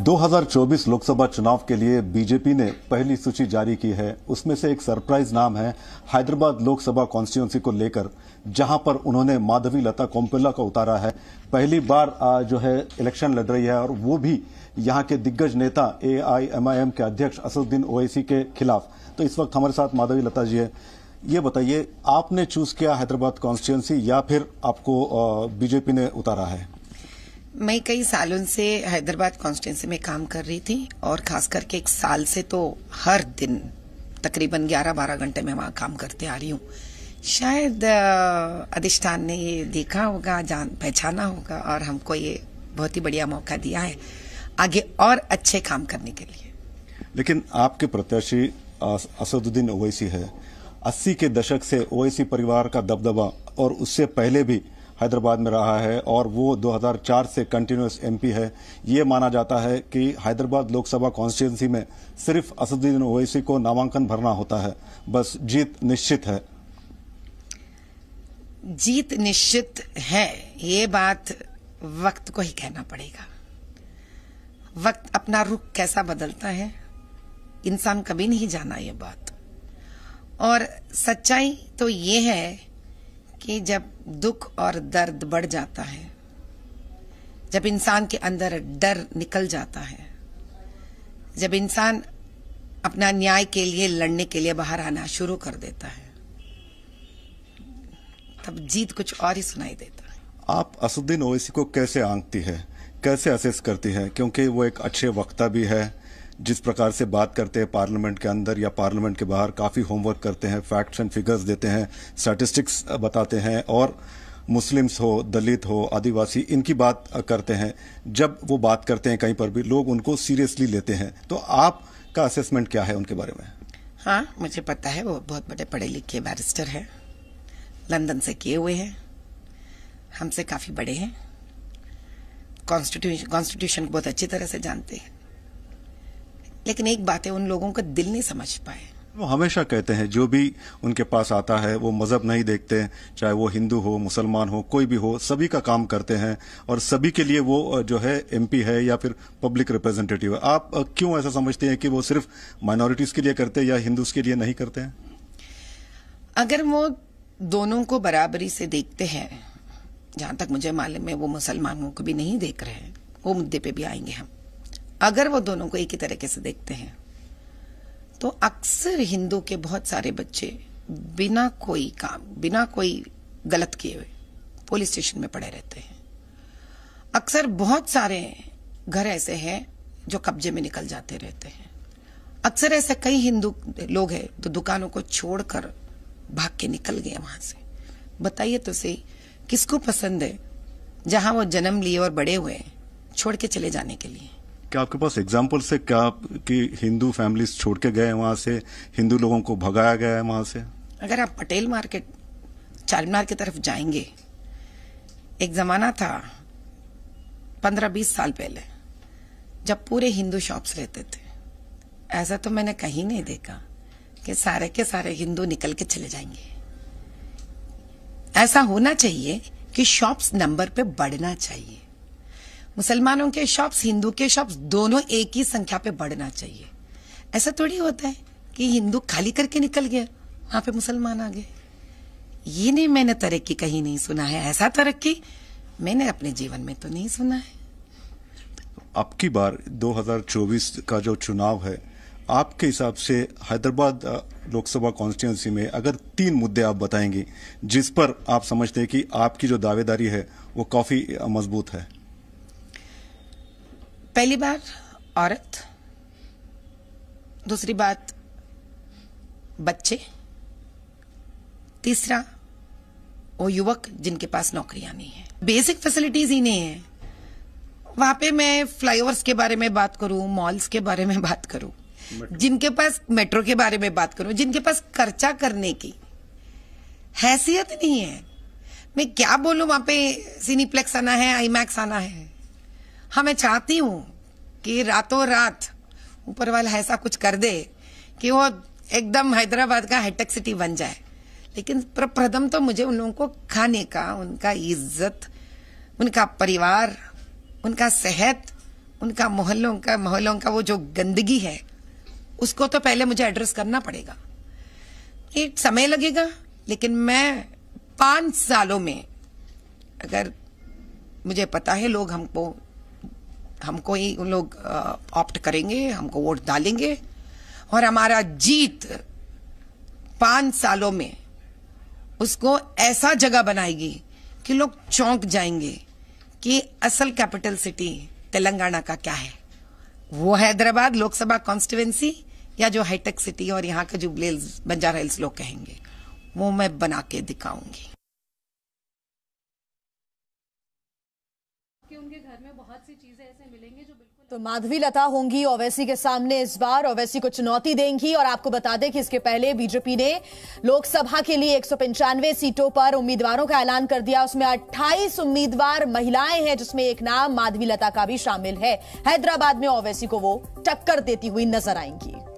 2024 लोकसभा चुनाव के लिए बीजेपी ने पहली सूची जारी की है उसमें से एक सरप्राइज नाम है हैदराबाद लोकसभा कॉन्स्टिट्यूंसी को लेकर जहां पर उन्होंने माधवी लता कोम्पिल्ला का उतारा है पहली बार जो है इलेक्शन लड़ रही है और वो भी यहां के दिग्गज नेता एआईएमआईएम के अध्यक्ष असदुद्दीन ओवैसी के खिलाफ तो इस वक्त हमारे साथ माधवी लता जी है ये बताइए आपने चूज किया हैदराबाद कॉन्स्टिट्यूंसी या फिर आपको बीजेपी ने उतारा है मैं कई सालों से हैदराबाद कॉन्स्टिटेंसी में काम कर रही थी और खास करके एक साल से तो हर दिन तकरीबन 11-12 घंटे में वहाँ काम करते आ रही हूँ शायद अधिष्ठान ने ये देखा होगा जान पहचाना होगा और हमको ये बहुत ही बढ़िया मौका दिया है आगे और अच्छे काम करने के लिए लेकिन आपके प्रत्याशी असदुद्दीन ओवैसी है अस्सी के दशक से ओवैसी परिवार का दबदबा और उससे पहले भी हैदराबाद में रहा है और वो 2004 से कंटिन्यूस एमपी है ये माना जाता है कि हैदराबाद लोकसभा कॉन्स्टिट्यूंसी में सिर्फ असदुद्दीन ओवैसी को नामांकन भरना होता है बस जीत निश्चित है जीत निश्चित है ये बात वक्त को ही कहना पड़ेगा वक्त अपना रुख कैसा बदलता है इंसान कभी नहीं जाना ये बात और सच्चाई तो ये है कि जब दुख और दर्द बढ़ जाता है जब इंसान के अंदर डर निकल जाता है जब इंसान अपना न्याय के लिए लड़ने के लिए बाहर आना शुरू कर देता है तब जीत कुछ और ही सुनाई देता है आप असुद्दीन ओवैसी को कैसे आंकती है कैसे असेस करती है क्योंकि वो एक अच्छे वक्ता भी है जिस प्रकार से बात करते हैं पार्लियामेंट के अंदर या पार्लियामेंट के बाहर काफ़ी होमवर्क करते हैं फैक्ट्स एंड फिगर्स देते हैं स्टैटिस्टिक्स बताते हैं और मुस्लिम्स हो दलित हो आदिवासी इनकी बात करते हैं जब वो बात करते हैं कहीं पर भी लोग उनको सीरियसली लेते हैं तो आपका असेसमेंट क्या है उनके बारे में हाँ मुझे पता है वो बहुत बड़े पढ़े लिखे बैरिस्टर हैं लंदन से किए हुए हैं हमसे काफ़ी बड़े हैं कॉन्स्टिट्यूशन कॉन्स्टिट्यूशन को बहुत अच्छी तरह से जानते हैं लेकिन एक बात है उन लोगों का दिल नहीं समझ पाए वो हमेशा कहते हैं जो भी उनके पास आता है वो मजहब नहीं देखते चाहे वो हिंदू हो मुसलमान हो कोई भी हो सभी का काम करते हैं और सभी के लिए वो जो है एमपी है या फिर पब्लिक रिप्रेजेंटेटिव है आप क्यों ऐसा समझते हैं कि वो सिर्फ माइनॉरिटीज के लिए करते हैं या हिंदूज के लिए नहीं करते हैं अगर वो दोनों को बराबरी से देखते हैं जहां तक मुझे मालूम है वो मुसलमानों को भी नहीं देख रहे हैं वो मुद्दे पे भी आएंगे हम अगर वो दोनों को एक ही तरीके से देखते हैं तो अक्सर हिंदू के बहुत सारे बच्चे बिना कोई काम बिना कोई गलत किए हुए पुलिस स्टेशन में पड़े रहते हैं अक्सर बहुत सारे घर ऐसे हैं जो कब्जे में निकल जाते रहते हैं अक्सर ऐसे कई हिंदू लोग हैं जो दुकानों को छोड़कर भाग के निकल गए वहां से बताइए तो सही किसको पसंद है जहां वो जन्म लिए और बड़े हुए छोड़ के चले जाने के लिए क्या आपके पास एग्जाम्पल्स है क्या कि हिंदू फैमिलीज छोड़ के गए वहाँ से हिंदू लोगों को भगाया गया है वहाँ से अगर आप पटेल मार्केट चारमीनार की तरफ जाएंगे एक ज़माना था पंद्रह बीस साल पहले जब पूरे हिंदू शॉप्स रहते थे ऐसा तो मैंने कहीं नहीं देखा कि सारे के सारे हिंदू निकल के चले जाएंगे ऐसा होना चाहिए कि शॉप्स नंबर पे बढ़ना चाहिए मुसलमानों के शब्द हिंदू के शब्द दोनों एक ही संख्या पे बढ़ना चाहिए ऐसा थोड़ी होता है कि हिंदू खाली करके निकल गया वहां पे मुसलमान आ गए ये नहीं मैंने तरक्की कहीं नहीं सुना है ऐसा तरक्की मैंने अपने जीवन में तो नहीं सुना है अब की बार 2024 का जो चुनाव है आपके हिसाब से हैदराबाद लोकसभा कॉन्स्टिट्यूंसी में अगर तीन मुद्दे आप बताएंगे जिस पर आप समझते हैं कि आपकी जो दावेदारी है वो काफी मजबूत है पहली बात औरत दूसरी बात बच्चे तीसरा वो युवक जिनके पास नौकरियां नहीं है बेसिक फैसिलिटीज ही नहीं है वहां पे मैं फ्लाईओवर्स के बारे में बात करूं मॉल्स के बारे में बात करूं जिनके पास मेट्रो के बारे में बात करूं जिनके पास खर्चा करने की हैसियत नहीं है मैं क्या बोलूं वहां पे सिनीप्लेक्स आना है आईमैक्स आना है हाँ मैं चाहती हूँ कि रातों रात ऊपर वाला ऐसा कुछ कर दे कि वो एकदम हैदराबाद का हाईटेक सिटी बन जाए लेकिन प्रथम तो मुझे उन लोगों को खाने का उनका इज्जत उनका परिवार उनका सेहत उनका मोहल्लों का मोहल्लों का वो जो गंदगी है उसको तो पहले मुझे एड्रेस करना पड़ेगा ये समय लगेगा लेकिन मैं पांच सालों में अगर मुझे पता है लोग हमको हमको ही उन लोग ऑप्ट करेंगे हमको वोट डालेंगे और हमारा जीत पांच सालों में उसको ऐसा जगह बनाएगी कि लोग चौंक जाएंगे कि असल कैपिटल सिटी तेलंगाना का क्या है वो हैदराबाद लोकसभा कॉन्स्टिट्युएंसी या जो हाईटेक सिटी और यहाँ का जो हिल्स बंजारा हिल्स लोग कहेंगे वो मैं बना के दिखाऊंगी उनके घर में बहुत तो माधवी लता होंगी ओवैसी के सामने इस बार ओवैसी को चुनौती देंगी और आपको बता दें कि इसके पहले बीजेपी ने लोकसभा के लिए एक सीटों पर उम्मीदवारों का ऐलान कर दिया उसमें 28 उम्मीदवार महिलाएं हैं जिसमें एक नाम माधवी लता का भी शामिल है हैदराबाद में ओवैसी को वो टक्कर देती हुई नजर आएंगी